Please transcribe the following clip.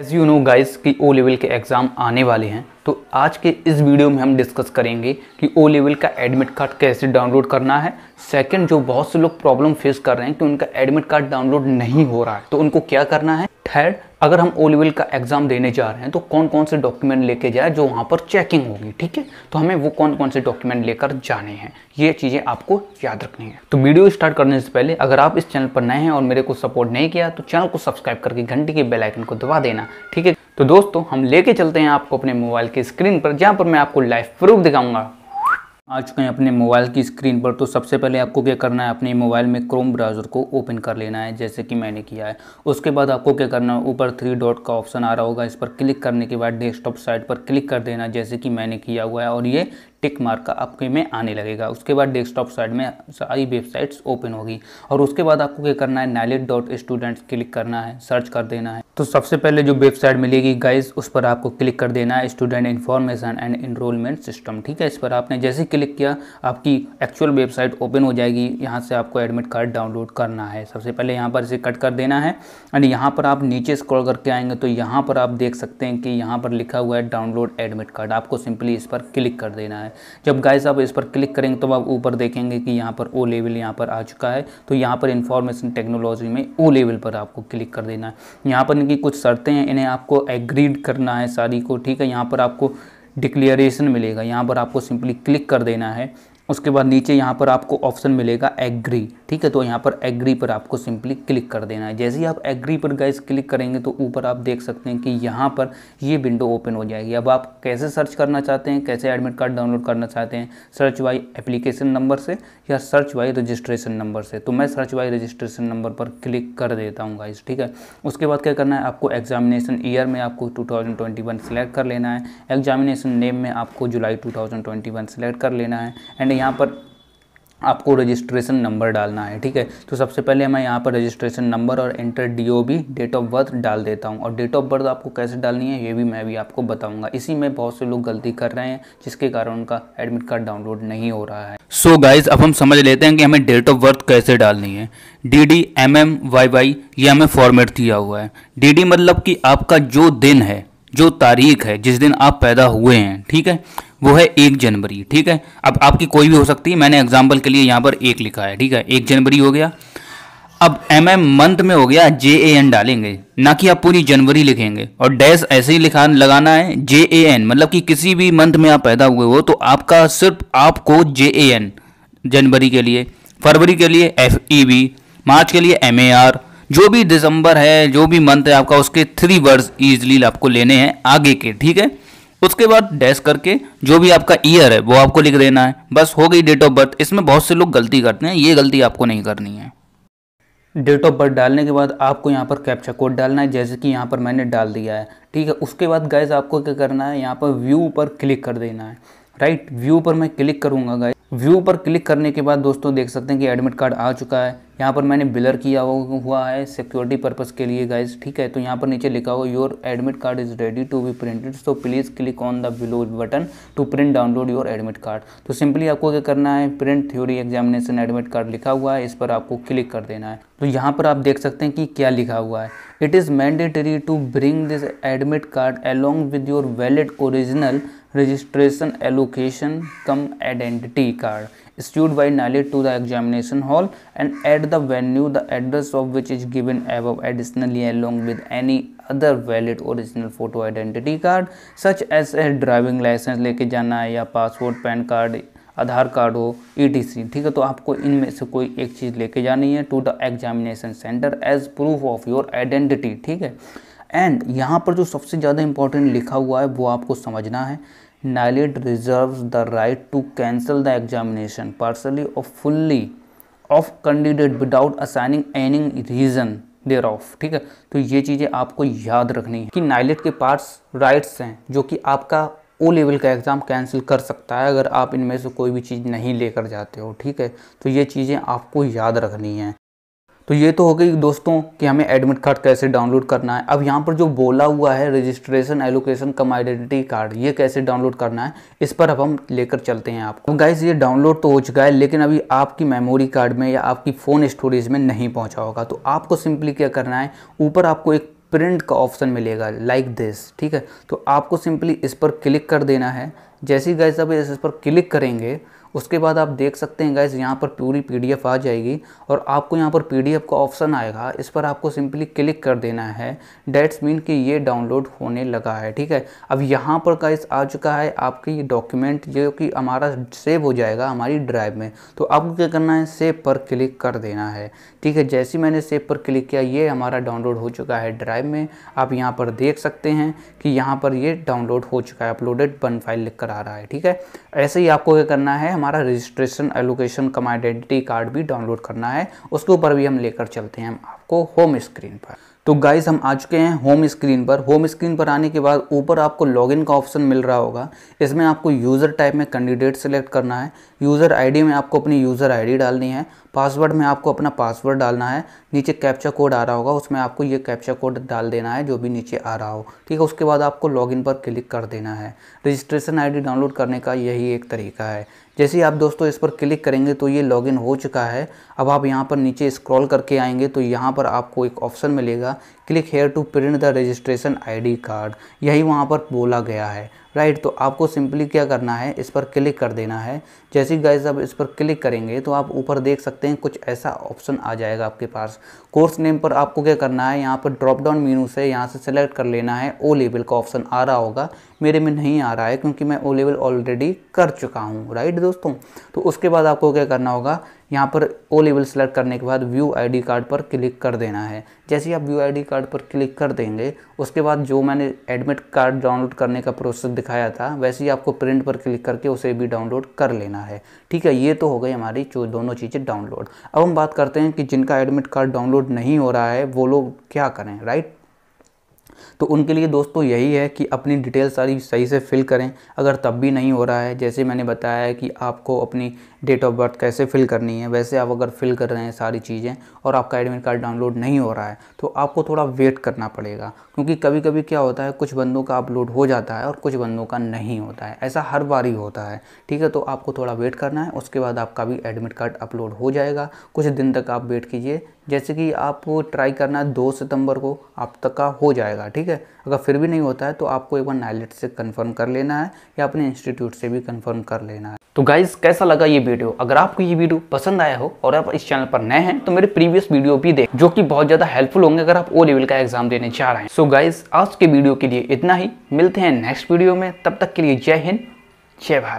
as you know guys कि O level के exam आने वाले हैं तो आज के इस वीडियो में हम डिस्कस करेंगे कि ओ लेवल का एडमिट कार्ड कैसे डाउनलोड करना है सेकंड जो बहुत से लोग प्रॉब्लम फेस कर रहे हैं कि उनका एडमिट कार्ड डाउनलोड नहीं हो रहा है तो उनको क्या करना है थर्ड अगर हम ओ लेवल का एग्ज़ाम देने जा रहे हैं तो कौन कौन से डॉक्यूमेंट लेके जाए जो वहाँ पर चेकिंग होगी ठीक है तो हमें वो कौन कौन से डॉक्यूमेंट लेकर जाने हैं ये चीज़ें आपको याद रखनी है तो वीडियो स्टार्ट करने से पहले अगर आप इस चैनल पर नए हैं और मेरे को सपोर्ट नहीं किया तो चैनल को सब्सक्राइब करके घंटी के बेलाइकन को दबा देना ठीक है तो दोस्तों हम लेके चलते हैं आपको अपने मोबाइल की स्क्रीन पर जहाँ पर मैं आपको लाइव प्रूफ दिखाऊंगा आ चुके हैं अपने मोबाइल की स्क्रीन पर तो सबसे पहले आपको क्या करना है अपने मोबाइल में क्रोम ब्राउज़र को ओपन कर लेना है जैसे कि मैंने किया है उसके बाद आपको क्या करना है ऊपर थ्री डॉट का ऑप्शन आ रहा होगा इस पर क्लिक करने के बाद डेस्कटॉप साइट पर क्लिक कर देना जैसे कि मैंने किया हुआ है और ये टिक मार्क आपके में आने लगेगा उसके बाद डेस्कटॉप साइड में सारी वेबसाइट्स ओपन होगी और उसके बाद आपको क्या करना है नाइलेट डॉट स्टूडेंट्स क्लिक करना है सर्च कर देना है तो सबसे पहले जो वेबसाइट मिलेगी गाइज उस पर आपको क्लिक कर देना है student information and enrolment system ठीक है इस पर आपने जैसे क्लिक किया आपकी एक्चुअल वेबसाइट ओपन हो जाएगी यहाँ से आपको एडमिट कार्ड डाउनलोड करना है सबसे पहले यहाँ पर इसे कट कर देना है एंड यहाँ पर आप नीचे स्क्रॉल करके आएंगे तो यहाँ पर आप देख सकते हैं कि यहाँ पर लिखा हुआ है डाउनलोड एडमिट कार्ड आपको सिंपली इस पर क्लिक कर देना है है जब गाइस आप इस पर क्लिक करेंगे तो आप ऊपर देखेंगे कि यहाँ पर ओ लेवल यहाँ पर आ चुका है तो यहाँ पर इंफॉर्मेशन टेक्नोलॉजी में ओ लेवल पर आपको क्लिक कर देना है यहाँ पर इनकी कुछ शर्तें हैं इन्हें आपको एग्रीड करना है सारी को ठीक है यहाँ पर आपको डिक्लेरेशन मिलेगा यहाँ पर आपको सिंपली क्लिक कर देना है उसके बाद नीचे यहाँ पर आपको ऑप्शन मिलेगा एग्री ठीक है तो यहाँ पर एग्री पर आपको सिंपली क्लिक कर देना है जैसे ही आप एग्री पर गाइस क्लिक करेंगे तो ऊपर आप देख सकते हैं कि यहाँ पर ये विंडो ओपन हो जाएगी अब आप कैसे सर्च करना चाहते हैं कैसे एडमिट कार्ड डाउनलोड करना चाहते हैं सर्च वाई एप्लीकेशन नंबर से या सर्च वाई रजिस्ट्रेशन नंबर से तो मैं सर्च वाई रजिस्ट्रेशन नंबर पर क्लिक कर देता हूँ गाइस ठीक है उसके बाद क्या करना है आपको एग्जामिनेशन ईयर में आपको टू सिलेक्ट कर लेना है एग्जामिनेशन नेम में आपको जुलाई टू सेलेक्ट कर लेना है एंड यहाँ पर आपको रजिस्ट्रेशन नंबर डालना है ठीक है तो सबसे पहले मैं यहाँ पर रजिस्ट्रेशन नंबर और enter DOB date of birth डाल देता हूँ और डेट ऑफ बर्थ आपको कैसे डालनी है ये भी मैं भी आपको बताऊंगा इसी में बहुत से लोग गलती कर रहे हैं जिसके कारण उनका एडमिट कार्ड डाउनलोड नहीं हो रहा है सो so गाइज अब हम समझ लेते हैं कि हमें डेट ऑफ बर्थ कैसे डालनी है D D M M Y Y ये हमें फॉर्मेट दिया हुआ है डी डी मतलब कि आपका जो दिन है जो तारीख है जिस दिन आप पैदा हुए हैं ठीक है वो है एक जनवरी ठीक है अब आपकी कोई भी हो सकती है मैंने एग्जाम्पल के लिए यहाँ पर एक लिखा है ठीक है एक जनवरी हो गया अब एम एम मंथ में हो गया जे ए एन डालेंगे ना कि आप पूरी जनवरी लिखेंगे और डैश ऐसे ही लिखा लगाना है जे ए एन मतलब कि किसी भी मंथ में आप पैदा हुए हो तो आपका सिर्फ आपको जे ए एन जनवरी के लिए फरवरी के लिए एफ ई बी मार्च के लिए एम ए आर जो भी दिसंबर है जो भी मंथ है आपका उसके थ्री वर्ड्स ईजिली आपको लेने हैं आगे के ठीक है उसके बाद डैश करके जो भी आपका ईयर है वो आपको लिख देना है बस हो गई डेट ऑफ बर्थ इसमें बहुत से लोग गलती करते हैं ये गलती आपको नहीं करनी है डेट ऑफ बर्थ डालने के बाद आपको यहाँ पर कैप्चा कोड डालना है जैसे कि यहाँ पर मैंने डाल दिया है ठीक है उसके बाद गैस आपको क्या करना है यहाँ पर व्यू पर क्लिक कर देना है राइट व्यू पर मैं क्लिक करूंगा गाइस व्यू पर क्लिक करने के बाद दोस्तों देख सकते हैं कि एडमिट कार्ड आ चुका है यहाँ पर मैंने बिलर किया हुआ है सिक्योरिटी पर्पज़ के लिए गाइज ठीक है तो यहाँ पर नीचे लिखा हुआ your admit card is ready to be printed so please click on the below button to print download your admit card तो सिंपली आपको क्या करना है print theory examination admit card लिखा हुआ है इस पर आपको क्लिक कर देना है तो यहाँ पर आप देख सकते हैं कि क्या लिखा हुआ है it is mandatory to bring this admit card along with your valid original registration allocation cum identity card issued by NIELIT to the examination hall and at the venue the address of which is given above additionally along with any other valid original photo identity card such as a driving licence लेके जाना है या passport PAN card Aadhaar card हो E T C ठीक है तो आपको इनमें से कोई एक चीज़ लेके जानी है to the examination centre as proof of your identity ठीक है एंड यहाँ पर जो सबसे ज़्यादा इम्पोर्टेंट लिखा हुआ है वो आपको समझना है NIELIT reserve the right to cancel the examination partially और fully of candidate without assigning any reason thereof ठीक है तो ये चीज़ें आपको याद रखनी है कि नाइलेट के पार्ट्स राइट्स हैं जो कि आपका ओ लेवल का एग्ज़ाम कैंसिल कर सकता है अगर आप इनमें से कोई भी चीज़ नहीं लेकर जाते हो ठीक है तो ये चीज़ें आपको याद रखनी है तो ये तो हो गई दोस्तों कि हमें एडमिट कार्ड कैसे डाउनलोड करना है अब यहाँ पर जो बोला हुआ है registration allocation cum identity card ये कैसे डाउनलोड करना है इस पर अब हम लेकर चलते हैं आपको गाइज तो ये डाउनलोड तो हो चुका है लेकिन अभी आपकी मेमोरी कार्ड में या आपकी फ़ोन स्टोरेज में नहीं पहुँचा होगा तो आपको सिंपली क्या करना है ऊपर आपको एक प्रिंट का ऑप्शन मिलेगा लाइक दिस ठीक है तो आपको सिंपली इस पर क्लिक कर देना है जैसे ही गैस इस पर क्लिक करेंगे उसके बाद आप देख सकते हैं गाइज यहाँ पर पूरी पीडीएफ आ जाएगी और आपको यहाँ पर पीडीएफ का ऑप्शन आएगा इस पर आपको सिंपली क्लिक कर देना है डेट्स मीन कि ये डाउनलोड होने लगा है ठीक है अब यहाँ पर गाइज आ चुका है आपकी ये डॉक्यूमेंट जो कि हमारा सेव हो जाएगा हमारी ड्राइव में तो आपको क्या करना है सेव पर क्लिक कर देना है ठीक है जैसे मैंने सेव पर क्लिक किया ये हमारा डाउनलोड हो चुका है ड्राइव में आप यहाँ पर देख सकते हैं कि यहाँ पर ये डाउनलोड हो चुका है अपलोडेड बन फाइल लिख कर आ रहा है ठीक है ऐसे ही आपको क्या करना है हमारा registration allocation cum identity card भी डाउनलोड करना है उसके ऊपर भी हम लेकर चलते हैं हम आपको होम स्क्रीन पर तो गाइज हम आ चुके हैं होम स्क्रीन पर होम स्क्रीन पर आने के बाद ऊपर आपको लॉगिन का ऑप्शन मिल रहा होगा इसमें आपको यूज़र टाइप में कैंडिडेट सेलेक्ट करना है यूज़र आईडी में आपको अपनी यूज़र आईडी डालनी है पासवर्ड में आपको अपना पासवर्ड डालना है नीचे कैप्चा कोड आ रहा होगा उसमें आपको ये कैप्चा कोड डाल देना है जो भी नीचे आ रहा हो ठीक है उसके बाद आपको लॉगिन पर क्लिक कर देना है रजिस्ट्रेशन आईडी डाउनलोड करने का यही एक तरीका है जैसे ही आप दोस्तों इस पर क्लिक करेंगे तो ये लॉगिन हो चुका है अब आप यहाँ पर नीचे स्क्रॉल करके आएंगे तो यहाँ पर आपको एक ऑप्शन मिलेगा click here to print the registration ID card यही वहाँ पर बोला गया है राइट तो आपको सिंपली क्या करना है इस पर क्लिक कर देना है जैसे ही गाइज अब इस पर क्लिक करेंगे तो आप ऊपर देख सकते हैं कुछ ऐसा ऑप्शन आ जाएगा आपके पास कोर्स नेम पर आपको क्या करना है यहाँ पर ड्रॉप डाउन मीनू से यहाँ से सिलेक्ट कर लेना है ओ लेवल का ऑप्शन आ रहा होगा मेरे में नहीं आ रहा है क्योंकि मैं ओ लेवल ऑलरेडी कर चुका हूँ राइट दोस्तों तो उसके बाद आपको क्या करना होगा यहाँ पर ओ लेवल सेलेक्ट करने के बाद व्यू आईडी कार्ड पर क्लिक कर देना है जैसे ही आप व्यू आईडी कार्ड पर क्लिक कर देंगे उसके बाद जो मैंने एडमिट कार्ड डाउनलोड करने का प्रोसेस दिखाया था वैसे ही आपको प्रिंट पर क्लिक करके उसे भी डाउनलोड कर लेना है ठीक है ये तो हो गई हमारी दोनों चीज़ें डाउनलोड अब हम बात करते हैं कि जिनका एडमिट कार्ड डाउनलोड नहीं हो रहा है वो लोग क्या करें राइट तो उनके लिए दोस्तों यही है कि अपनी डिटेल सारी सही से फिल करें अगर तब भी नहीं हो रहा है जैसे मैंने बताया है कि आपको अपनी डेट ऑफ बर्थ कैसे फिल करनी है वैसे आप अगर फिल कर रहे हैं सारी चीज़ें और आपका एडमिट कार्ड डाउनलोड नहीं हो रहा है तो आपको थोड़ा वेट करना पड़ेगा क्योंकि कभी कभी क्या होता है कुछ बंदों का अपलोड हो जाता है और कुछ बंदों का नहीं होता है ऐसा हर बार ही होता है ठीक है तो आपको थोड़ा वेट करना है उसके बाद आपका भी एडमिट कार्ड अपलोड हो जाएगा कुछ दिन तक आप वेट कीजिए जैसे कि आप ट्राई करना है दो सितंबर को आप तक का हो जाएगा ठीक है अगर फिर भी नहीं होता है तो आपको एक बार नाइलेट से कन्फर्म कर लेना है या अपने इंस्टीट्यूट से भी कन्फर्म कर लेना है तो गाइज कैसा लगा ये वीडियो अगर आपको ये वीडियो पसंद आया हो और आप इस चैनल पर नए हैं तो मेरे प्रीवियस वीडियो भी देख जो कि बहुत ज़्यादा हेल्पफुल होंगे अगर आप ओ लेवल का एग्जाम देने चाह रहे हैं सो गाइज आज के वीडियो के लिए इतना ही मिलते हैं नेक्स्ट वीडियो में तब तक के लिए जय हिंद जय भारत